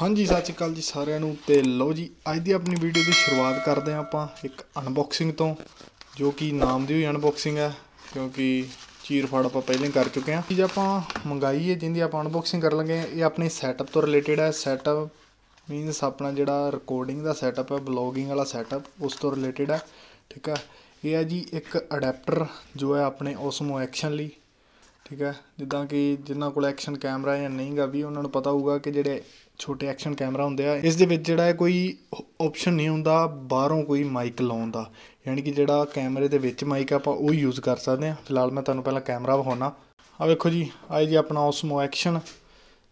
ਹਾਂਜੀ ਸਤਿ ਸ਼੍ਰੀ ਅਕਾਲ ਜੀ ਸਾਰਿਆਂ ਨੂੰ ਤੇ ਲਓ ਜੀ ਅੱਜ ਦੀ ਆਪਣੀ ਵੀਡੀਓ ਦੀ ਸ਼ੁਰੂਆਤ ਕਰਦੇ ਆਂ ਆਪਾਂ ਇੱਕ ਅਨਬਾਕਸਿੰਗ ਤੋਂ ਜੋ ਕਿ ਨਾਮ ਦੀ ਹੋਈ ਅਨਬਾਕਸਿੰਗ ਹੈ ਕਿਉਂਕਿ ਚੀਰ ਫੜ ਆਪਾਂ ਪਹਿਲਾਂ ਕਰ ਚੁੱਕੇ ਆਂ ਚੀਜ਼ ਆਪਾਂ ਮੰਗਾਈ ਹੈ ਜਿੰਦੀ ਆਪਾਂ ਅਨਬਾਕਸਿੰਗ ਕਰ ਲਾਂਗੇ ਇਹ ਆਪਣੇ ਸੈਟਅਪ ਤੋਂ ਰਿਲੇਟਡ ਹੈ ਸੈਟਅਪ ਮੀਨਸ ਆਪਣਾ ਜਿਹੜਾ ਰਿਕਾਰਡਿੰਗ ਦਾ ਸੈਟਅਪ ਹੈ ਬਲੌਗਿੰਗ ਵਾਲਾ ਸੈਟਅਪ ਉਸ ਤੋਂ ਰਿਲੇਟਡ ਹੈ ਠੀਕ ਹੈ ਇਹ ਹੈ ਜੀ ਇੱਕ ਅਡਾਪਟਰ ਜੋ ਹੈ ਆਪਣੇ ਉਸਮੋ ਐਕਸ਼ਨ ਲਈ ਠੀਕ ਹੈ ਜਿੱਦਾਂ ਕਿ ਜਿਨ੍ਹਾਂ ਕੋਲ ਐਕਸ਼ਨ ਕੈਮਰਾ ਜਾਂ ਨਹੀਂਗਾ ਵੀ ਉਹਨਾਂ ਨੂੰ ਪਤਾ ਹੋਊਗਾ ਕਿ ਜਿਹੜੇ ਛੋਟੇ ਐਕਸ਼ਨ ਕੈਮਰਾ ਹੁੰਦੇ ਆ ਇਸ ਦੇ ਵਿੱਚ ਜਿਹੜਾ ਹੈ ਕੋਈ ਆਪਸ਼ਨ ਨਹੀਂ ਹੁੰਦਾ ਬਾਹਰੋਂ ਕੋਈ ਮਾਈਕ ਲਾਉਣ ਦਾ ਯਾਨੀ ਕਿ ਜਿਹੜਾ ਕੈਮਰੇ ਦੇ ਵਿੱਚ ਮਾਈਕ ਆਪਾਂ ਉਹ ਯੂਜ਼ ਕਰ ਸਕਦੇ ਆ ਫਿਲਹਾਲ ਮੈਂ ਤੁਹਾਨੂੰ ਪਹਿਲਾਂ ਕੈਮਰਾ ਵਿਖਾਉਣਾ ਆ ਵੇਖੋ ਜੀ ਆ ਜੀ ਆਪਣਾ ਉਸਮੋ ਐਕਸ਼ਨ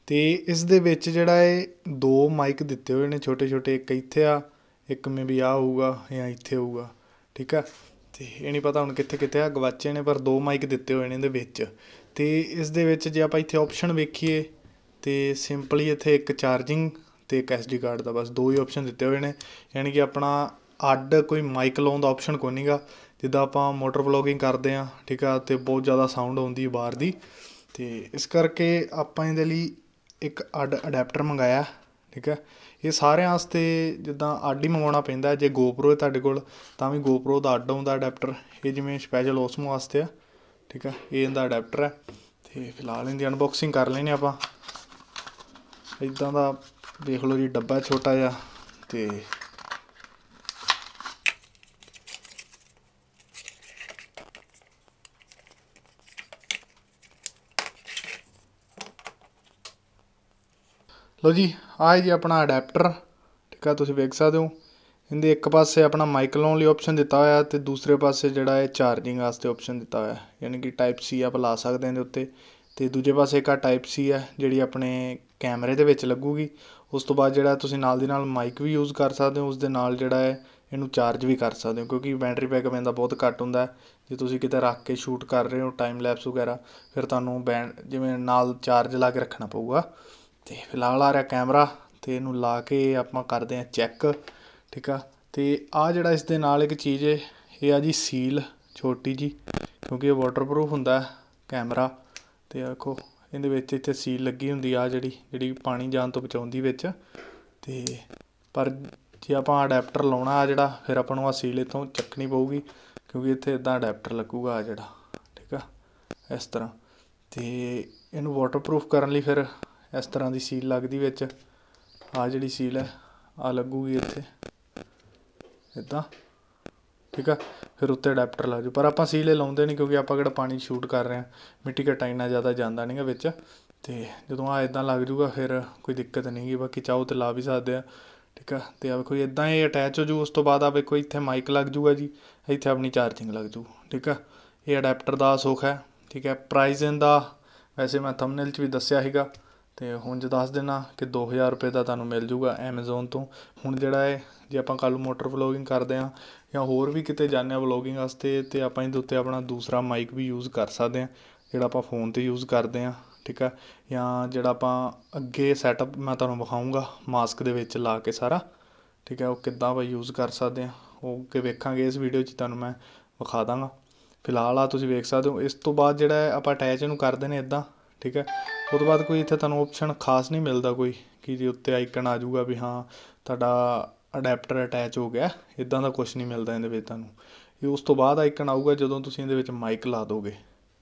ਤੇ ਇਸ ਦੇ ਵਿੱਚ ਜਿਹੜਾ ਹੈ ਦੋ ਮਾਈਕ ਦਿੱਤੇ ਹੋਏ ਨੇ ਛੋਟੇ ਛੋਟੇ ਇੱਕ ਇੱਥੇ ਆ ਇੱਕ ਮੇ ਵੀ ਆ ਹੋਊਗਾ ਜਾਂ ਇੱਥੇ ਹੋਊਗਾ ਠੀਕ ਆ ਤੇ ਇਹ ਨਹੀਂ ਪਤਾ ਹੁਣ ਕਿੱਥੇ ਕਿੱਥੇ ਆ ਗਵਾਚੇ ਨੇ ਪਰ ਦੋ ਮਾਈਕ ਦਿੱਤੇ ਹੋਏ ਨੇ ਇਹਦੇ ਵਿੱਚ ਤੇ ਇਸ ਦੇ ਵਿੱਚ ਜੇ ਆਪਾਂ ਇੱਥੇ ਆਪਸ਼ਨ ਵੇਖੀਏ ਤੇ ਸਿੰਪਲੀ ਇੱਥੇ ਇੱਕ ਚਾਰਜਿੰਗ ਤੇ ਇੱਕ ਐਸਡੀ ਕਾਰਡ ਦਾ ਬਸ ਦੋ ਹੀ ਆਪਸ਼ਨ ਦਿੱਤੇ ਹੋਏ ਨੇ ਯਾਨੀ ਕਿ ਆਪਣਾ ਅੱਡ ਕੋਈ ਮਾਈਕ ਲਾਉਣ ਦਾ ਆਪਸ਼ਨ ਕੋਈ ਨਹੀਂਗਾ ਜਿੱਦਾਂ ਆਪਾਂ ਮੋਟਰ ਵਲੋਗਿੰਗ ਕਰਦੇ ਆ ਠੀਕ ਆ ਤੇ ਬਹੁਤ ਜ਼ਿਆਦਾ ਸਾਊਂਡ ਆਉਂਦੀ ਬਾਹਰ ਦੀ ਤੇ ਇਸ ਕਰਕੇ ਆਪਾਂ ਇਹਦੇ ਲਈ ਇੱਕ ਅੱਡ ਅਡਾਪਟਰ ਮੰਗਾਇਆ ਠੀਕ ਆ ਇਹ ਸਾਰਿਆਂ ਵਾਸਤੇ ਜਿੱਦਾਂ ਅੱਡ ਹੀ ਮੰਗਵਾਉਣਾ ਪੈਂਦਾ ਜੇ GoPro ਹੈ ਤੁਹਾਡੇ ਕੋਲ ਤਾਂ ਵੀ GoPro ਦਾ ਅੱਡ ਆਉਂਦਾ ਅਡਾਪਟਰ ਇਹ ਜਿਵੇਂ ਸਪੈਸ਼ਲ ਉਸ ਵਾਸਤੇ ਆ ਠੀਕ ਆ ਇਹ ਇਹਦਾ ਅਡਾਪਟਰ ਹੈ ਤੇ ਫਿਲਹਾਲ ਇਹਦੀ ਅਨਬਾਕਸਿੰਗ ਕਰ ਲੈਨੇ ਆਪਾਂ ਇਦਾਂ ਦਾ ਦੇਖ ਲਓ ਜੀ ਡੱਬਾ ਛੋਟਾ ਜਿਹਾ ਤੇ ਲੋ ਜੀ ਆਹ ਜੀ ਆਪਣਾ ਅਡਾਪਟਰ ਠੀਕ ਆ ਤੁਸੀਂ ਵੇਖ ਸਕਦੇ ਹੋ ਇਹਦੇ ਇੱਕ ਪਾਸੇ ਆਪਣਾ ਮਾਈਕ ਲਾਉਣ ਲਈ ਆਪਸ਼ਨ ਦਿੱਤਾ ਹੋਇਆ ਤੇ ਦੂਸਰੇ ਪਾਸੇ ਜਿਹੜਾ ਹੈ ਚਾਰਜਿੰਗ ਵਾਸਤੇ ਆਪਸ਼ਨ ਦਿੱਤਾ ਹੋਇਆ ਯਾਨੀ ਕਿ ਟਾਈਪ ਸੀ ਆਪ ਲਾ ਸਕਦੇ ਹਾਂ ਦੇ ਉੱਤੇ ਤੇ ਦੂਜੇ ਪਾਸੇ ਇੱਕ ਆ ਟਾਈਪ ਸੀ ਆ ਜਿਹੜੀ ਆਪਣੇ ਕੈਮਰੇ ਦੇ ਵਿੱਚ ਲੱਗੂਗੀ ਉਸ ਤੋਂ ਬਾਅਦ ਜਿਹੜਾ ਤੁਸੀਂ ਨਾਲ ਦੀ ਨਾਲ ਮਾਈਕ ਵੀ ਯੂਜ਼ ਕਰ ਸਕਦੇ ਹੋ ਉਸ ਦੇ ਨਾਲ ਜਿਹੜਾ ਹੈ ਇਹਨੂੰ ਚਾਰਜ ਵੀ ਕਰ ਸਕਦੇ ਹੋ ਕਿਉਂਕਿ ਬੈਟਰੀ ਬੈਕਅਪ ਇਹਦਾ ਬਹੁਤ ਘੱਟ ਹੁੰਦਾ ਜੇ ਤੁਸੀਂ ਕਿਤੇ ਰੱਖ ਕੇ ਸ਼ੂਟ ਕਰ ਰਹੇ ਹੋ ਟਾਈਮ ਲੈਪਸ ਵਗੈਰਾ ਫਿਰ ਤੁਹਾਨੂੰ ਬੈਂ ਜਿਵੇਂ ਨਾਲ ਚਾਰਜ ਲਾ ਕੇ ਰੱਖਣਾ ਪਊਗਾ ਤੇ ਫਿਲਹਾਲ ਆ ਰਿਹਾ ਕੈਮਰਾ ਤੇ ਇਹਨੂੰ ਲਾ ਕੇ ਆਪਾਂ ਕਰਦੇ ਹਾਂ ਚੈੱਕ ਠੀਕ ਆ ਤੇ ਆ ਜਿਹੜਾ ਇਸ ਦੇ ਨਾਲ ਇੱਕ ਚੀਜ਼ ਹੈ ਇਹ ਆ ਜੀ ਸੀਲ ਛੋਟੀ ਜੀ ਕਿਉਂਕਿ ਇਹ ਵਾਟਰਪ੍ਰੂਫ ਹੁੰਦਾ ਕੈਮਰਾ ਤੇ ਆਖੋ ਇਹਦੇ ਵਿੱਚ ਇੱਥੇ ਸੀਲ ਲੱਗੀ ਹੁੰਦੀ ਆ ਜਿਹੜੀ ਜਿਹੜੀ ਪਾਣੀ ਜਾਣ ਤੋਂ ਬਚਾਉਂਦੀ ਵਿੱਚ ਤੇ ਪਰ ਜੇ ਆਪਾਂ ਅਡਾਪਟਰ ਲਾਉਣਾ ਆ ਜਿਹੜਾ ਫਿਰ ਆਪਾਂ ਨੂੰ ਆ ਸੀਲ ਇਥੋਂ ਚੱਕਣੀ ਪਊਗੀ ਕਿਉਂਕਿ ਇੱਥੇ ਇਦਾਂ ਅਡਾਪਟਰ ਲੱਗੂਗਾ ਆ ਜਿਹੜਾ ਠੀਕ ਆ ਇਸ ਤਰ੍ਹਾਂ ਤੇ ਇਹਨੂੰ ਵਾਟਰਪ੍ਰੂਫ ਕਰਨ ਲਈ ਫਿਰ ਇਸ ਤਰ੍ਹਾਂ ਦੀ ਸੀਲ ਲੱਗਦੀ ਵਿੱਚ ਆ ਜਿਹੜੀ ਸੀਲ ਹੈ ਆ ਲੱਗੂਗੀ ਇੱਥੇ ਇਦਾਂ ਠੀਕ ਆ ਫਿਰ ਉੱਤੇ ਅਡਾਪਟਰ ਲਾ ਜਾਓ ਪਰ ਆਪਾਂ ਸੀਲੇ ਲਾਉਂਦੇ ਨਹੀਂ ਕਿਉਂਕਿ ਆਪਾਂ ਕਿਹੜਾ ਪਾਣੀ ਸ਼ੂਟ ਕਰ ਰਹੇ ਆ ਮਿੱਟੀ ਘਟਾ ਇੰਨਾ ਜ਼ਿਆਦਾ ਜਾਂਦਾ ਨਹੀਂਗਾ ਵਿੱਚ ਤੇ ਜਦੋਂ ਆ ਇਦਾਂ ਲੱਗ ਜੂਗਾ ਫਿਰ ਕੋਈ ਦਿੱਕਤ ਨਹੀਂਗੀ ਬਾਕੀ ਚਾਹੋ ਤੇ ਲਾ ਵੀ ਸਕਦੇ ਆ ਠੀਕ ਆ ਤੇ ਆ ਵੇਖੋ ਇਦਾਂ ਇਹ ਅਟੈਚ ਹੋ ਜੂ ਉਸ ਤੋਂ ਬਾਅਦ ਆ ਵੇਖੋ ਇੱਥੇ ਮਾਈਕ ਲੱਗ ਜੂਗਾ ਜੀ ਇੱਥੇ ਆਪਣੀ ਚਾਰਜਿੰਗ ਲੱਗ ਜੂ ਠੀਕ ਆ ਇਹ ਅਡਾਪਟਰ ਦਾ ਸੁਖ ਹੈ ਠੀਕ ਹੈ ਪ੍ਰਾਈਸ ਇਹਦਾ ਵੈਸੇ ਮੈਂ ਥੰਬਨੇਲ 'ਚ ਵੀ ਦੱਸਿਆ ਹੈਗਾ ਤੇ ਹੁਣ ਜੇ ਦੱਸ ਦੇਣਾ ਕਿ 2000 ਰੁਪਏ ਦਾ ਤੁਹਾਨੂੰ ਮਿਲ ਜੂਗਾ Amazon ਤੋਂ ਹੁਣ ਜਿਹੜਾ ਹੈ ਜੇ ਆਪਾਂ ਕੱਲ੍ਹ ਮੋਟਰ ਵਲੋਗਿੰਗ ਕਰਦੇ ਆ ਜਾਂ ਹੋਰ ਵੀ ਕਿਤੇ ਜਾਂਦੇ ਆ ਵਲੋਗਿੰਗ ਵਾਸਤੇ ਤੇ ਆਪਾਂ ਇਹਦੇ ਉੱਤੇ ਆਪਣਾ ਦੂਸਰਾ ਮਾਈਕ ਵੀ ਯੂਜ਼ ਕਰ ਸਕਦੇ ਆ ਜਿਹੜਾ ਆਪਾਂ ਫੋਨ 'ਤੇ ਯੂਜ਼ ਕਰਦੇ ਆ ਠੀਕ ਆ ਜਾਂ ਜਿਹੜਾ ਆਪਾਂ ਅੱਗੇ ਸੈਟਅਪ ਮੈਂ ਤੁਹਾਨੂੰ ਵਿਖਾਉਂਗਾ ਮਾਸਕ ਦੇ ਵਿੱਚ ਲਾ ਕੇ ਸਾਰਾ ਠੀਕ ਆ ਉਹ ਕਿੱਦਾਂ ਆਪਾਂ ਯੂਜ਼ ਕਰ ਸਕਦੇ ਆ ਉਹ ਕਿ ਵੇਖਾਂਗੇ ਇਸ ਵੀਡੀਓ 'ਚ ਤੁਹਾਨੂੰ ਮੈਂ ਵਿਖਾ ਦਾਂਗਾ ਫਿਲਹਾਲ ਆ ਤੁਸੀਂ ਵੇਖ ਸਕਦੇ ਹੋ ਇਸ ਤੋਂ ਬਾਅਦ ਜਿਹੜਾ ਆਪਾਂ ਅਟੈਚ ਇਹਨੂੰ ਕਰਦੇ ਨੇ ਇਦਾਂ ਠੀਕ ਹੈ ਉਹ ਤੋਂ ਬਾਅਦ ਕੋਈ ਇੱਥੇ ਤੁਹਾਨੂੰ ਆਪਸ਼ਨ ਖਾਸ ਨਹੀਂ ਮਿਲਦਾ ਕੋਈ ਕਿ ਜੀ ਉੱਤੇ ਆਈਕਨ ਆ ਜਾਊਗਾ ਵੀ ਹਾਂ ਤੁਹਾਡਾ ਅਡੈਪਟਰ ਅਟੈਚ ਹੋ ਗਿਆ ਇਦਾਂ ਦਾ ਕੁਝ ਨਹੀਂ ਮਿਲਦਾ ਇਹਦੇ ਵਿੱਚ ਤੁਹਾਨੂੰ ਇਹ ਉਸ ਤੋਂ ਬਾਅਦ ਆਈਕਨ ਆਊਗਾ ਜਦੋਂ ਤੁਸੀਂ ਇਹਦੇ ਵਿੱਚ ਮਾਈਕ ਲਾ ਦੋਗੇ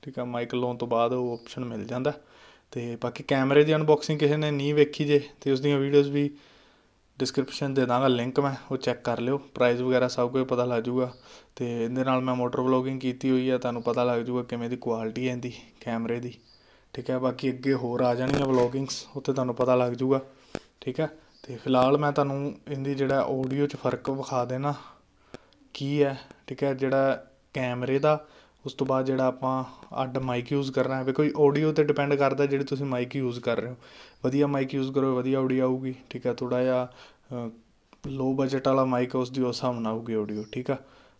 ਠੀਕ ਆ ਮਾਈਕ ਲਾਉਣ ਤੋਂ ਬਾਅਦ ਉਹ ਆਪਸ਼ਨ ਮਿਲ ਜਾਂਦਾ ਤੇ ਬਾਕੀ ਕੈਮਰੇ ਦੀ ਅਨਬਾਕਸਿੰਗ ਕਿਸੇ ਨੇ ਨਹੀਂ ਵੇਖੀ ਜੇ ਤੇ ਉਸ ਦੀਆਂ ਵੀਡੀਓਜ਼ ਵੀ ਡਿਸਕ੍ਰਿਪਸ਼ਨ ਦੇ ਦਾਂਗਾ ਲਿੰਕ ਮੈਂ ਉਹ ਚੈੱਕ ਕਰ ਲਿਓ ਪ੍ਰਾਈਸ ਵਗੈਰਾ ਸਭ ਕੁਝ ਪਤਾ ਲੱਗ ਜਾਊਗਾ ਤੇ ਇਹਦੇ ਨਾਲ ਮੈਂ ਮੋਟਰ ਵਲੋਗਿੰਗ ਕੀਤੀ ਹੋਈ ਆ ਤੁਹਾਨੂੰ ਪਤਾ ਲੱਗ ਜਾਊਗਾ ਕਿਵੇਂ ਦੀ ਕੁਆਲਿਟੀ ਹੈ ਇਹਦੀ ਕੈਮਰੇ ਦੀ ਠੀਕ ਹੈ ਬਾਕੀ ਅੱਗੇ ਹੋਰ ਆ ਜਾਣੀਆਂ ਵਲੋਗਿੰਗਸ ਉੱਥੇ ਤੁਹਾਨੂੰ ਪਤਾ ਲੱਗ ਜਾਊਗਾ ਠੀਕ ਹੈ ਤੇ ਫਿਲਹਾਲ ਮੈਂ ਤੁਹਾਨੂੰ ਇਹਦੀ ਜਿਹੜਾ ਆਡੀਓ 'ਚ ਫਰਕ ਵਿਖਾ ਦੇਣਾ ਕੀ ਹੈ ਠੀਕ ਹੈ ਜਿਹੜਾ ਕੈਮਰੇ ਦਾ ਉਸ ਤੋਂ ਬਾਅਦ ਜਿਹੜਾ ਆਪਾਂ ਅੱਡ ਮਾਈਕ ਯੂਜ਼ ਕਰਨਾ ਹੈ ਵੇਖੋ ਕੋਈ ਆਡੀਓ ਤੇ ਡਿਪੈਂਡ ਕਰਦਾ ਜਿਹੜੀ ਤੁਸੀਂ ਮਾਈਕ ਯੂਜ਼ ਕਰ ਰਹੇ ਹੋ ਵਧੀਆ ਮਾਈਕ ਯੂਜ਼ ਕਰੋ ਵਧੀਆ ਆਡੀਓ ਆਊਗੀ ਠੀਕ ਹੈ ਥੋੜਾ ਜਿਹਾ ਲੋ ਬਜਟ ਵਾਲਾ ਮਾਈਕ ਉਸ ਦੀ ਉਸ ਹਿਸਾਬ ਨਾਲ ਆਊਗੀ ਆਡੀਓ ਠੀਕ ਆ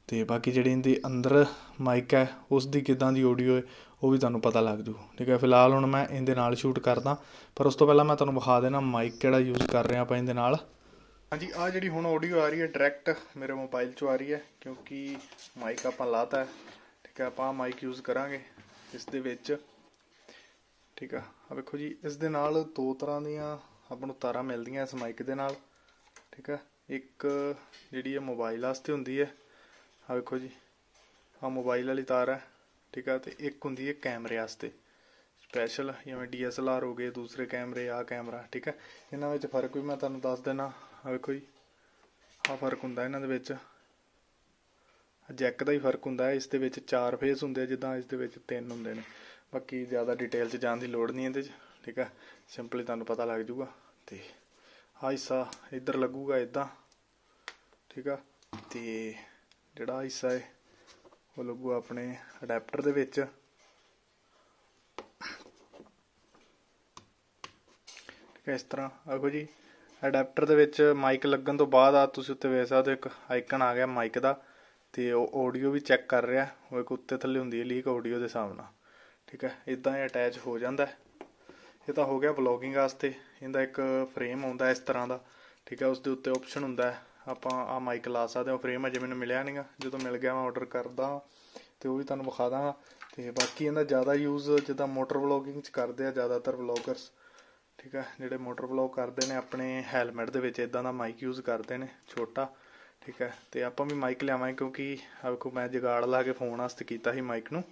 ਅਤੇ ਬਾਕੀ ਜਿਹੜੀ ਇਹਦੇ ਅੰਦਰ ਮਾਈਕ ਹੈ ਉਸ ਦੀ ਕਿੱਦਾਂ ਦੀ ਆਡੀਓ ਹੈ ਉਹ ਵੀ ਤੁਹਾਨੂੰ ਪਤਾ ਲੱਗ ਜੂ ਠੀਕ ਹੈ ਫਿਲਹਾਲ ਹੁਣ ਮੈਂ ਇਹਦੇ ਨਾਲ ਸ਼ੂਟ ਕਰਦਾ ਪਰ ਉਸ ਤੋਂ ਪਹਿਲਾਂ ਮੈਂ ਤੁਹਾਨੂੰ ਵਿਖਾ ਦੇਣਾ ਮਾਈਕ ਕਿਹੜਾ ਯੂਜ਼ ਕਰ ਰਹੇ ਆਪਾਂ ਇਹਦੇ ਨਾਲ ਹਾਂਜੀ ਆ ਜਿਹੜੀ ਹੁਣ ਆਡੀਓ ਆ ਰਹੀ ਹੈ ਡਾਇਰੈਕਟ ਮੇਰੇ ਮੋਬਾਈਲ 'ਚੋਂ ਆ ਰਹੀ ਹੈ ਕਿਉਂਕਿ ਮਾਈਕ ਆਪਾਂ ਲਾਤਾ ਠੀਕ ਹੈ ਆਪਾਂ ਮਾਈਕ ਯੂਜ਼ ਕਰਾਂਗੇ ਇਸ ਦੇ ਵਿੱਚ ਠੀਕ ਆ ਆ ਵੇਖੋ ਜੀ ਇਸ ਦੇ ਨਾਲ ਦੋ ਤਰ੍ਹਾਂ ਦੀਆਂ ਆਪਾਂ ਨੂੰ ਤਾਰਾਂ ਮਿਲਦੀਆਂ ਇਸ ਮਾਈਕ ਦੇ ਨਾਲ ਠੀਕ ਆ ਇੱਕ ਜਿਹੜੀ ਇਹ ਮੋਬਾਈਲ ਵਾਸਤੇ ਹੁੰਦੀ ਹੈ ਆ ਵੇਖੋ ਜੀ ਆ ਮੋਬਾਈਲ ਵਾਲੀ ਤਾਰ ਹੈ ਠੀਕ ਆ ਤੇ ਇੱਕ ਹੁੰਦੀ ਹੈ ਕੈਮਰੇ ਵਾਸਤੇ ਸਪੈਸ਼ਲ ਜਿਵੇਂ ਡੀਐਸਐਲਆਰ ਹੋ ਗਏ ਦੂਸਰੇ ਕੈਮਰੇ ਆ ਕੈਮਰਾ ਠੀਕ ਹੈ ਇਹਨਾਂ ਵਿੱਚ ਫਰਕ ਵੀ ਮੈਂ ਤੁਹਾਨੂੰ ਦੱਸ ਦੇਣਾ ਆ ਵੇਖੋ ਜੀ ਆ ਫਰਕ ਹੁੰਦਾ ਇਹਨਾਂ ਦੇ ਵਿੱਚ ਜੈਕ ਦਾ ਹੀ ਫਰਕ ਹੁੰਦਾ ਹੈ ਇਸ ਦੇ ਵਿੱਚ ਚਾਰ ਫੇਸ ਹੁੰਦੇ ਜਿੱਦਾਂ ਇਸ ਦੇ ਵਿੱਚ ਤਿੰਨ ਹੁੰਦੇ ਨੇ ਬਾਕੀ ਜ਼ਿਆਦਾ ਡਿਟੇਲ 'ਚ ਜਾਣ ਦੀ ਲੋੜ ਨਹੀਂ ਇਹਦੇ 'ਚ ਠੀਕ ਆ ਸਿੰਪਲੀ ਤੁਹਾਨੂੰ ਪਤਾ ਲੱਗ ਜਾਊਗਾ ਤੇ ਆ ਹਿੱਸਾ ਇੱਧਰ ਲੱਗੂਗਾ ਇਦਾਂ ਠੀਕ ਆ ਤੇ ਜਿਹੜਾ ਹਿੱਸਾ ਹੈ ਉਹ ਲੱਗੂ ਆਪਣੇ ਅਡਾਪਟਰ ਦੇ ਵਿੱਚ ਇਸ ਤਰ੍ਹਾਂ ਆਖੋ ਜੀ ਅਡਾਪਟਰ ਦੇ ਵਿੱਚ ਮਾਈਕ ਲੱਗਣ ਤੋਂ ਬਾਅਦ ਆ ਤੁਸੀਂ ਉੱਤੇ ਵੇਖ ਸਕਦੇ ਹੋ ਇੱਕ ਆਈਕਨ ਆ ਗਿਆ ਮਾਈਕ ਦਾ ਤੇ ਉਹ ਆਡੀਓ ਵੀ ਚੈੱਕ ਕਰ ਰਿਹਾ ਉਹ ਇੱਕ ਉੱਤੇ ਥੱਲੇ ਹੁੰਦੀ ਹੈ ਲੀਕ ਆਡੀਓ ਦੇ ਸਾਹਮਣਾ ਠੀਕ ਹੈ ਇਦਾਂ ਇਹ ਅਟੈਚ ਹੋ ਜਾਂਦਾ ਇਹ ਤਾਂ ਹੋ ਗਿਆ ਵਲੌਗਿੰਗ ਵਾਸਤੇ ਇਹਦਾ ਇੱਕ ਫਰੇਮ ਆਉਂਦਾ ਇਸ ਤਰ੍ਹਾਂ ਦਾ ਠੀਕ ਹੈ ਉਸ ਦੇ ਉੱਤੇ ਆਪਸ਼ਨ ਹੁੰਦਾ ਹੈ ਆਪਾਂ ਆ ਮਾਈਕ ਲਾ ਸਕਦੇ ਹਾਂ ਫਰੇਮ ਅਜੇ ਮੈਨੂੰ ਮਿਲਿਆ ਨਹੀਂਗਾ ਜਦੋਂ ਮਿਲ ਗਿਆ ਮੈਂ ਆਰਡਰ ਕਰਦਾ ਤੇ ਉਹ ਵੀ ਤੁਹਾਨੂੰ ਵਿਖਾ ਦਾਂਗਾ ਤੇ ਬਾਕੀ ਇਹਦਾ ਜ਼ਿਆਦਾ ਯੂਜ਼ ਜਿੱਦਾਂ ਮੋਟਰ ਵਲੋਗਿੰਗ ਚ ਕਰਦੇ ਆ ਜ਼ਿਆਦਾਤਰ ਵਲੋਗਰਸ ਠੀਕ ਆ ਜਿਹੜੇ ਮੋਟਰ ਵਲੋਗ ਕਰਦੇ ਨੇ ਆਪਣੇ ਹੈਲਮਟ ਦੇ ਵਿੱਚ ਇਦਾਂ ਦਾ ਮਾਈਕ ਯੂਜ਼ ਕਰਦੇ ਨੇ ਛੋਟਾ ਠੀਕ ਹੈ ਤੇ ਆਪਾਂ ਵੀ ਮਾਈਕ ਲਿਆਵਾਂ ਕਿਉਂਕਿ ਆਪਕੋ ਮੈਂ ਜਗਾੜ ਲਾ ਕੇ ਫੋਨ ਵਾਸਤੇ ਕੀਤਾ ਸੀ ਮਾਈਕ ਨੂੰ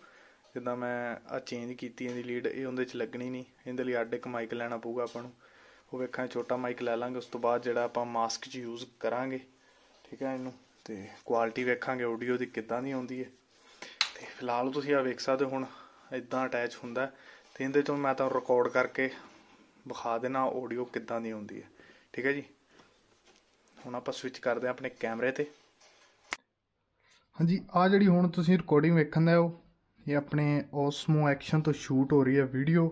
ਜਿੱਦਾਂ ਮੈਂ ਆ ਚੇਂਜ ਕੀਤੀ ਇਹਦੀ ਲੀਡ ਇਹ ਉਹਦੇ ਚ ਲੱਗਣੀ ਨਹੀਂ ਇਹਦੇ ਲਈ ਅੱਡ ਇੱਕ ਮਾਈਕ ਲੈਣਾ ਪਊਗਾ ਆਪਾਂ ਨੂੰ ਉਹ ਵੇਖਾਂ ਛੋਟਾ ਮਾਈਕ ਲੈ ਲਾਂਗੇ ਉਸ ਤੋਂ ਬਾਅਦ ਜਿਹੜਾ ਆਪਾਂ ਮਾਸਕ 'ਚ ਯੂਜ਼ ਕਰਾਂਗੇ ਠੀਕ ਹੈ ਇਹਨੂੰ ਤੇ ਕੁਆਲਿਟੀ ਵੇਖਾਂਗੇ ਆਡੀਓ ਦੀ ਕਿੱਦਾਂ ਦੀ ਆਉਂਦੀ ਹੈ ਤੇ ਫਿਲਹਾਲ ਤੁਸੀਂ ਆ ਵੇਖ ਸਕਦੇ ਹੁਣ ਇਦਾਂ ਅਟੈਚ ਹੁੰਦਾ ਤੇ ਇਹਦੇ ਤੋਂ ਮੈਂ ਤਾਂ ਰਿਕਾਰਡ ਕਰਕੇ ਵਿਖਾ ਦੇਣਾ ਆਡੀਓ ਕਿੱਦਾਂ ਦੀ ਆਉਂਦੀ ਹੈ ਠੀਕ ਹੈ ਜੀ ਹੁਣ ਆਪਾਂ ਸਵਿਚ ਕਰਦੇ ਆ ਆਪਣੇ ਕੈਮਰੇ ਤੇ ਹਾਂਜੀ ਆ ਜਿਹੜੀ ਹੁਣ ਤੁਸੀਂ ਰਿਕਾਰਡਿੰਗ ਵੇਖਣ ਦਾ ਉਹ ਇਹ ਆਪਣੇ ਓਸਮੋ ਐਕਸ਼ਨ ਤੋਂ ਸ਼ੂਟ ਹੋ ਰਹੀ ਹੈ ਵੀਡੀਓ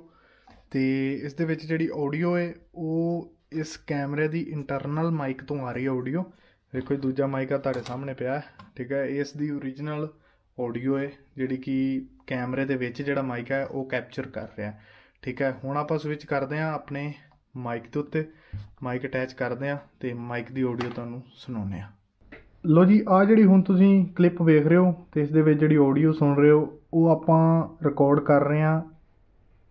ਤੇ ਇਸ ਦੇ ਵਿੱਚ ਜਿਹੜੀ ਆਡੀਓ ਹੈ ਉਹ ਇਸ ਕੈਮਰੇ ਦੀ ਇੰਟਰਨਲ ਮਾਈਕ ਤੋਂ ਆ ਰਹੀ ਹੈ ਆਡੀਓ ਵੇਖੋ ਇਹ ਦੂਜਾ ਮਾਈਕ ਆ ਤੁਹਾਡੇ ਸਾਹਮਣੇ ਪਿਆ ਠੀਕ ਹੈ ਇਸ ਦੀ origignal ਆਡੀਓ ਹੈ ਜਿਹੜੀ ਕਿ ਕੈਮਰੇ ਦੇ ਵਿੱਚ ਜਿਹੜਾ ਮਾਈਕ ਹੈ ਉਹ ਕੈਪਚਰ ਕਰ ਰਿਹਾ ਠੀਕ ਹੈ ਹੁਣ ਆਪਾਂ ਸਵਿਚ ਕਰਦੇ ਹਾਂ ਆਪਣੇ ਮਾਈਕ ਦੇ ਉੱਤੇ ਮਾਈਕ ਅਟੈਚ ਕਰਦੇ ਹਾਂ ਤੇ ਮਾਈਕ ਦੀ ਆਡੀਓ ਤੁਹਾਨੂੰ ਸੁਣਾਉਂਦੇ ਹਾਂ ਲੋ ਜੀ ਆ ਜਿਹੜੀ ਹੁਣ ਤੁਸੀਂ ਕਲਿੱਪ ਵੇਖ ਰਹੇ ਹੋ ਤੇ ਇਸ ਦੇ ਵਿੱਚ ਜਿਹੜੀ ਆਡੀਓ ਸੁਣ ਰਹੇ ਹੋ ਉਹ ਆਪਾਂ ਰਿਕਾਰਡ ਕਰ ਰਹੇ ਹਾਂ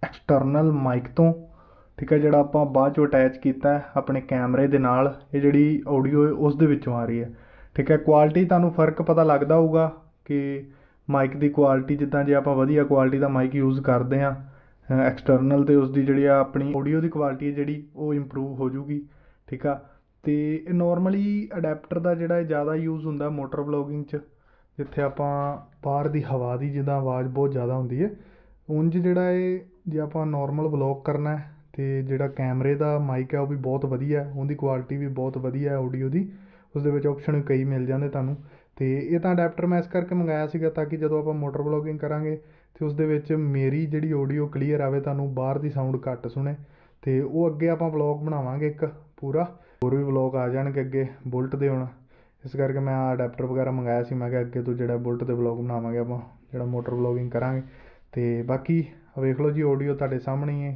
ਐਕਸਟਰਨਲ ਮਾਈਕ ਤੋਂ ਠੀਕ ਹੈ ਜਿਹੜਾ ਆਪਾਂ ਬਾਅਦ 'ਚੋਂ ਅਟੈਚ ਕੀਤਾ ਆਪਣੇ ਕੈਮਰੇ ਦੇ ਨਾਲ ਇਹ ਜਿਹੜੀ ਆਡੀਓ ਉਸ ਦੇ ਵਿੱਚੋਂ ਆ ਰਹੀ ਹੈ ਠੀਕ ਹੈ ਕੁਆਲਿਟੀ ਤੁਹਾਨੂੰ ਫਰਕ ਪਤਾ ਲੱਗਦਾ ਹੋਊਗਾ ਕਿ ਮਾਈਕ ਦੀ ਕੁਆਲਿਟੀ ਜਿੱਦਾਂ ਜੇ ਆਪਾਂ ਵਧੀਆ ਕੁਆਲਿਟੀ ਦਾ ਮਾਈਕ ਯੂਜ਼ ਕਰਦੇ ਹਾਂ ਐਕਸਟਰਨਲ ਤੇ ਉਸ ਦੀ ਜਿਹੜੀ ਆ ਆਪਣੀ ਆਡੀਓ ਦੀ ਕੁਆਲਿਟੀ ਜਿਹੜੀ ਉਹ ਇੰਪਰੂਵ ਹੋ ਜੂਗੀ ਠੀਕ ਆ ਤੇ ਇਹ ਨਾਰਮਲੀ ਅਡਾਪਟਰ ਦਾ ਜਿਹੜਾ ਇਹ ਜ਼ਿਆਦਾ ਯੂਜ਼ ਹੁੰਦਾ ਮੋਟਰ ਵਲੌਗਿੰਗ 'ਚ ਜਿੱਥੇ ਆਪਾਂ ਬਾਹਰ ਦੀ ਹਵਾ ਦੀ ਜਿੱਦਾਂ ਆਵਾਜ਼ ਬਹੁਤ ਜ਼ਿਆਦਾ ਹੁੰਦੀ ਹੈ ਉਂਝ ਜਿਹੜਾ ਇਹ ਜੇ ਆਪਾਂ ਨੋਰਮਲ ਵਲੋਗ ਕਰਨਾ ਅਤੇ ਜਿਹੜਾ ਕੈਮਰੇ ਦਾ ਮਾਈਕ ਹੈ ਉਹ ਵੀ ਬਹੁਤ ਵਧੀਆ ਉਹਦੀ ਕੁਆਲਿਟੀ ਵੀ ਬਹੁਤ ਵਧੀਆ ਆਡੀਓ ਦੀ ਉਸਦੇ ਵਿੱਚ ਆਪਸ਼ਨ ਕਈ ਮਿਲ ਜਾਂਦੇ ਤੁਹਾਨੂੰ ਅਤੇ ਇਹ ਤਾਂ ਅਡੈਪਟਰ ਮੈਂ ਇਸ ਕਰਕੇ ਮੰਗਾਇਆ ਸੀਗਾ ਤਾਂ ਕਿ ਜਦੋਂ ਆਪਾਂ ਮੋਟਰ ਵਲੋਗਿੰਗ ਕਰਾਂਗੇ ਅਤੇ ਉਸਦੇ ਵਿੱਚ ਮੇਰੀ ਜਿਹੜੀ ਆਡੀਓ ਕਲੀਅਰ ਆਵੇ ਤੁਹਾਨੂੰ ਬਾਹਰ ਦੀ ਸਾਊਂਡ ਘੱਟ ਸੁਣੇ ਅਤੇ ਉਹ ਅੱਗੇ ਆਪਾਂ ਵਲੋਗ ਬਣਾਵਾਂਗੇ ਇੱਕ ਪੂਰਾ ਹੋਰ ਵੀ ਵਲੋਗ ਆ ਜਾਣਗੇ ਅੱਗੇ ਬੁਲਟ ਦੇ ਹੁਣ ਇਸ ਕਰਕੇ ਮੈਂ ਅਡੈਪਟਰ ਵਗੈਰਾ ਮੰਗਾਇਆ ਸੀ ਮੈਂ ਕਿਹਾ ਅੱਗੇ ਤੋਂ ਜਿਹੜਾ ਬੁਲਟ ਦੇ ਵਲੋਗ ਬਣਾਵਾਂਗੇ ਆਪਾਂ ਜਿਹੜਾ ਮੋਟਰ ਵਲੋਗਿੰਗ ਕਰਾਂਗੇ ਅਤੇ ਬਾਕੀ ਵੇਖ ਲਓ ਜੀ ਆਡੀਓ ਤੁਹਾਡੇ ਸਾਹਮਣੇ ਹੀ ਹੈ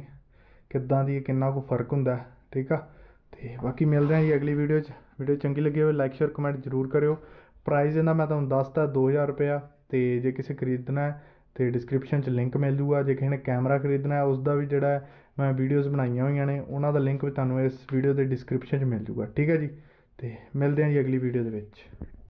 ਕਿੱਦਾਂ ਦੀ ਕਿੰਨਾ ਕੁ ਫਰਕ ਹੁੰਦਾ ਠੀਕ ਆ ਅਤੇ ਬਾਕੀ ਮਿਲਦੇ ਹਾਂ ਜੀ ਅਗਲੀ ਵੀਡੀਓ 'ਚ ਵੀਡੀਓ ਚੰਗੀ ਲੱਗੀ ਹੋਵੇ ਲਾਈਕ ਸ਼ੇਅਰ ਕਮੈਂਟ ਜ਼ਰੂਰ ਕਰਿਓ ਪ੍ਰਾਈਜ਼ ਇਹਦਾ ਮੈਂ ਤੁਹਾਨੂੰ ਦੱਸਤਾ 2000 ਰੁਪਇਆ ਅਤੇ ਜੇ ਕਿਸੇ ਖਰੀਦਣਾ ਹੈ ਤੇ ਡਿਸਕ੍ਰਿਪਸ਼ਨ 'ਚ ਲਿੰਕ ਮਿਲ ਜੂਗਾ ਜੇ ਕਿਸੇ ਨੇ ਕੈਮਰਾ ਖਰੀਦਣਾ ਹੈ ਉਸ ਦਾ ਵੀ ਜਿਹੜਾ ਮੈਂ ਵੀਡੀਓਜ਼ ਬਣਾਈਆਂ ਹੋਈਆਂ ਨੇ ਉਹਨਾਂ ਦਾ ਲਿੰਕ ਵੀ ਤੁਹਾਨੂੰ ਇਸ ਵੀਡੀਓ ਦੇ ਡਿਸਕ੍ਰਿਪਸ਼ਨ 'ਚ ਮਿਲ ਜੂਗਾ ਠੀਕ ਹੈ ਜੀ ਅਤੇ ਮਿਲਦੇ ਹਾਂ ਜੀ ਅਗਲੀ ਵੀਡੀਓ ਦੇ ਵਿੱਚ